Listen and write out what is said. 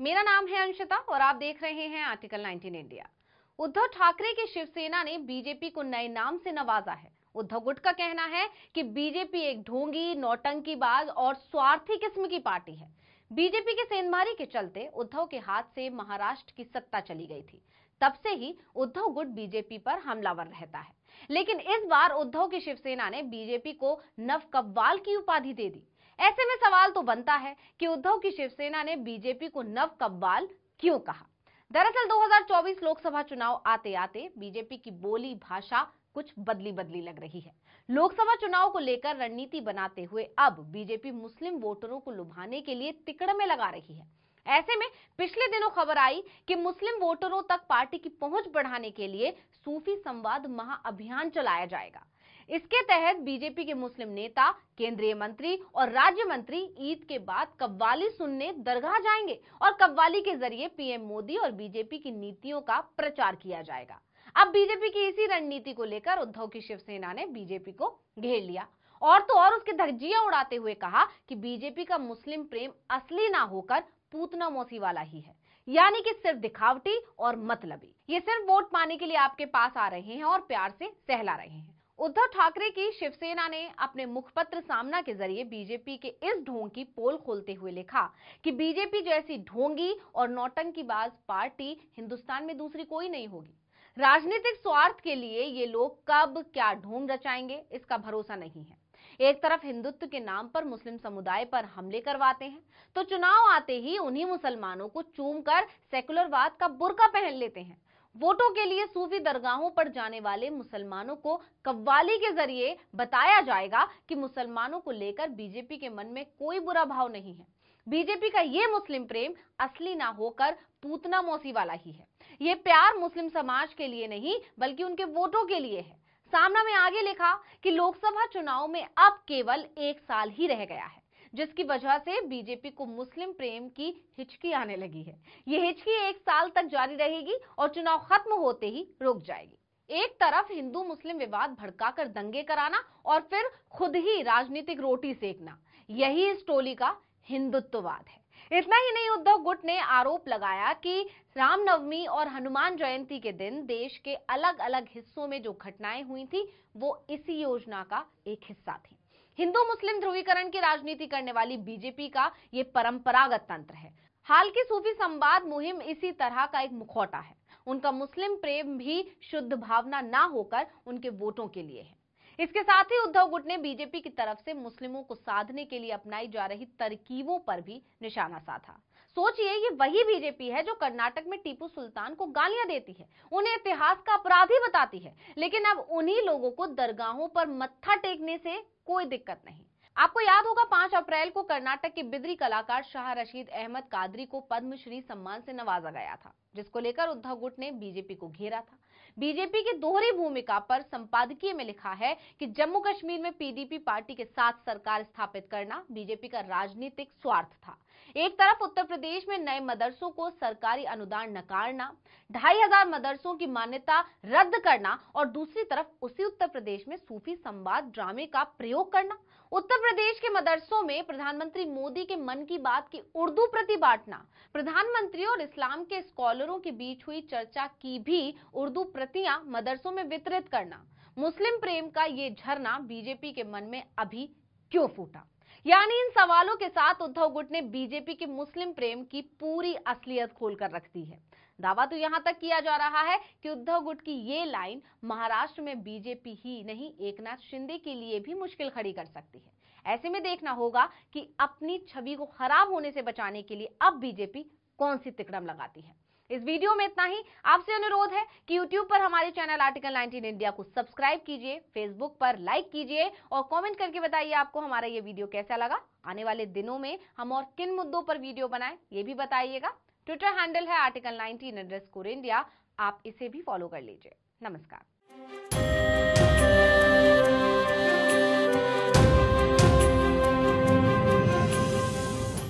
मेरा नाम है अंशिता और आप देख रहे हैं आर्टिकल 19 इंडिया उद्धव ठाकरे की शिवसेना ने बीजेपी को नए नाम से नवाजा है उद्धव गुट का कहना है कि बीजेपी एक ढोंगी नौटंकीबाज और स्वार्थी किस्म की पार्टी है बीजेपी के सेंधमारी के चलते उद्धव के हाथ से महाराष्ट्र की सत्ता चली गई थी तब से ही उद्धव गुट बीजेपी पर हमलावर रहता है लेकिन इस बार उद्धव की शिवसेना ने बीजेपी को नव कव्वाल की उपाधि दे दी ऐसे में सवाल तो बनता है कि उद्धव की शिवसेना ने बीजेपी को नव कब्बाल क्यों कहा दरअसल 2024 लोकसभा चुनाव आते आते बीजेपी की बोली भाषा कुछ बदली बदली लग रही है लोकसभा चुनाव को लेकर रणनीति बनाते हुए अब बीजेपी मुस्लिम वोटरों को लुभाने के लिए तिकड़ में लगा रही है ऐसे में पिछले दिनों खबर आई कि मुस्लिम वोटरों तक पार्टी की पहुंच बढ़ाने के लिए सूफी संवाद महाअभियान चलाया जाएगा इसके तहत बीजेपी के मुस्लिम नेता केंद्रीय मंत्री और राज्य मंत्री ईद के बाद कव्वाली सुनने दरगाह जाएंगे और कव्वाली के जरिए पीएम मोदी और बीजेपी की नीतियों का प्रचार किया जाएगा अब बीजेपी की इसी रणनीति को लेकर उद्धव की शिवसेना ने बीजेपी को घेर लिया और तो और उसके धज्जियां उड़ाते हुए कहा कि बीजेपी का मुस्लिम प्रेम असली ना होकर पूतना मोसी वाला ही है यानी कि सिर्फ दिखावटी और मतलबी ये सिर्फ वोट पाने के लिए आपके पास आ रहे हैं और प्यार से सहला रहे हैं उद्धव ठाकरे की शिवसेना ने अपने मुखपत्र सामना के जरिए बीजेपी के इस ढोंग की पोल खोलते हुए लिखा कि बीजेपी जैसी ढोंगी और नौटंकीबाज पार्टी हिंदुस्तान में दूसरी कोई नहीं होगी राजनीतिक स्वार्थ के लिए ये लोग कब क्या ढोंग रचाएंगे इसका भरोसा नहीं है एक तरफ हिंदुत्व के नाम पर मुस्लिम समुदाय पर हमले करवाते हैं तो चुनाव आते ही उन्हीं मुसलमानों को चूम कर सेकुलरवाद का बुरका पहन लेते हैं वोटों के लिए सूफी दरगाहों पर जाने वाले मुसलमानों को कव्वाली के जरिए बताया जाएगा कि मुसलमानों को लेकर बीजेपी के मन में कोई बुरा भाव नहीं है बीजेपी का ये मुस्लिम प्रेम असली ना होकर पूतना मौसी वाला ही है ये प्यार मुस्लिम समाज के लिए नहीं बल्कि उनके वोटों के लिए है सामना में आगे लिखा कि लोकसभा चुनाव में अब केवल एक साल ही रह गया है जिसकी वजह से बीजेपी को मुस्लिम प्रेम की हिचकी आने लगी है ये हिचकी एक साल तक जारी रहेगी और चुनाव खत्म होते ही रुक जाएगी एक तरफ हिंदू मुस्लिम विवाद भड़काकर दंगे कराना और फिर खुद ही राजनीतिक रोटी सेकना यही इस टोली का हिंदुत्ववाद है इतना ही नहीं उद्धव गुट ने आरोप लगाया कि रामनवमी और हनुमान जयंती के दिन देश के अलग अलग हिस्सों में जो घटनाएं हुई थी वो इसी योजना का एक हिस्सा थी हिंदू मुस्लिम ध्रुवीकरण की राजनीति करने वाली बीजेपी का ये परंपरागत तंत्र है हाल की सूफी संवाद मुहिम इसी तरह का एक मुखौटा है उनका मुस्लिम प्रेम भी शुद्ध भावना ना होकर उनके वोटों के लिए है इसके साथ ही उद्धव गुट ने बीजेपी की तरफ से मुस्लिमों को साधने के लिए अपनाई जा रही तरकीबों पर भी निशाना साधा सोचिए ये वही बीजेपी है जो कर्नाटक में टीपू सुल्तान को गालियां देती है उन्हें इतिहास का अपराधी बताती है लेकिन अब उन्हीं लोगों को दरगाहों पर मत्था टेकने से कोई दिक्कत नहीं आपको याद होगा पांच अप्रैल को कर्नाटक के बिद्री कलाकार शाह रशीद अहमद कादरी को पद्मश्री सम्मान से नवाजा गया था जिसको लेकर उद्धव गुट ने बीजेपी को घेरा था बीजेपी की दोहरी भूमिका पर संपादकीय में लिखा है कि जम्मू कश्मीर में पीडीपी पार्टी के साथ सरकार स्थापित करना बीजेपी का राजनीतिक स्वार्थ था एक तरफ उत्तर प्रदेश में नए मदरसों को सरकारी अनुदान नकारना ढाई हजार मदरसों की मान्यता रद्द करना और दूसरी तरफ उसी उत्तर प्रदेश में सूफी संवाद ड्रामे का प्रयोग करना उत्तर प्रदेश के मदरसों में प्रधानमंत्री मोदी के मन की बात की उर्दू प्रति बांटना प्रधानमंत्री और इस्लाम के स्कॉलरों के बीच हुई चर्चा की भी उर्दू प्रतियां मदरसों में वितरित करना मुस्लिम प्रेम का ये झरना बीजेपी के मन में अभी क्यों फूटा यानी इन सवालों के साथ उद्धव गुट ने बीजेपी के मुस्लिम प्रेम की पूरी असलियत खोल कर रख दी है दावा तो यहां तक किया जा रहा है कि उद्धव गुट की ये लाइन महाराष्ट्र में बीजेपी ही नहीं एकनाथ शिंदे के लिए भी मुश्किल खड़ी कर सकती है ऐसे में देखना होगा कि अपनी छवि को खराब होने से बचाने के लिए अब बीजेपी कौन सी तिकड़म लगाती है इस वीडियो में इतना ही आपसे अनुरोध है कि YouTube पर हमारे चैनल आर्टिकल 19 इंडिया को सब्सक्राइब कीजिए Facebook पर लाइक कीजिए और कमेंट करके बताइए आपको हमारा ये वीडियो कैसा लगा आने वाले दिनों में हम और किन मुद्दों पर वीडियो बनाए ये भी बताइएगा ट्विटर हैंडल है आर्टिकल नाइनटीन इंडिया आप इसे भी फॉलो कर लीजिए नमस्कार